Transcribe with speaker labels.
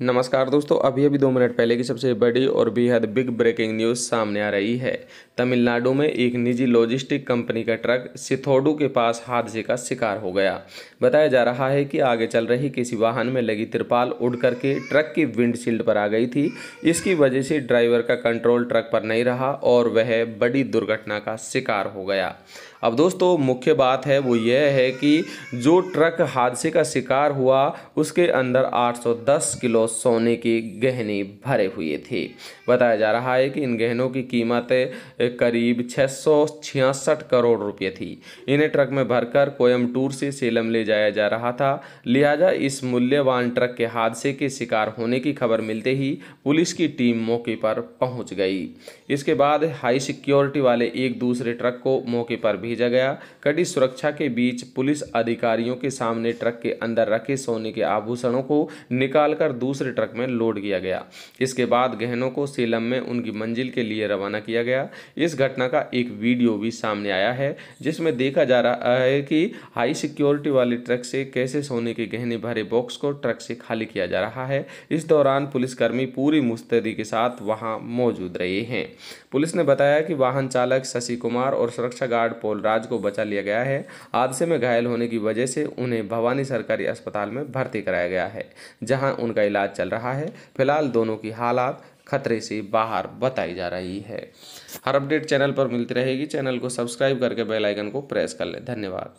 Speaker 1: नमस्कार दोस्तों अभी अभी दो मिनट पहले की सबसे बड़ी और बेहद बिग ब्रेकिंग न्यूज़ सामने आ रही है तमिलनाडु में एक निजी लॉजिस्टिक कंपनी का ट्रक सिथोडू के पास हादसे का शिकार हो गया बताया जा रहा है कि आगे चल रही किसी वाहन में लगी तिरपाल उड़ करके ट्रक की विंडशील्ड पर आ गई थी इसकी वजह से ड्राइवर का कंट्रोल ट्रक पर नहीं रहा और वह बड़ी दुर्घटना का शिकार हो गया अब दोस्तों मुख्य बात है वो यह है कि जो ट्रक हादसे का शिकार हुआ उसके अंदर 810 किलो सोने के गहने भरे हुए थे बताया जा रहा है कि इन गहनों की कीमत करीब छः करोड़ रुपये थी इन्हें ट्रक में भरकर कोयम्बटूर से सेलम ले जाया जा रहा था लिहाजा इस मूल्यवान ट्रक के हादसे के शिकार होने की खबर मिलते ही पुलिस की टीम मौके पर पहुंच गई इसके बाद हाई सिक्योरिटी वाले एक दूसरे ट्रक को मौके पर भेजा गया कड़ी सुरक्षा के बीच पुलिस अधिकारियों के सामने ट्रक के अंदर रखे सोने के आभूषणों को निकालकर दूसरे ट्रक में लोड किया गया इसके बाद गहनों को सेलम में उनकी मंजिल के लिए रवाना किया गया इस घटना का एक वीडियो भी सामने आया है जिसमें देखा जा रहा है कि हाई सिक्योरिटी वाले ट्रक से कैसे सोने के गहने भरे बॉक्स को ट्रक से खाली किया जा रहा है इस दौरान पुलिसकर्मी पूरी मुस्तैदी के साथ वहाँ मौजूद रहे हैं पुलिस ने बताया कि वाहन चालक शशि कुमार और सुरक्षा गार्ड पोलराज को बचा लिया गया है हादसे में घायल होने की वजह से उन्हें भवानी सरकारी अस्पताल में भर्ती कराया गया है जहां उनका इलाज चल रहा है फिलहाल दोनों की हालात खतरे से बाहर बताई जा रही है हर अपडेट चैनल पर मिलती रहेगी चैनल को सब्सक्राइब करके बेल आइकन को प्रेस कर लें धन्यवाद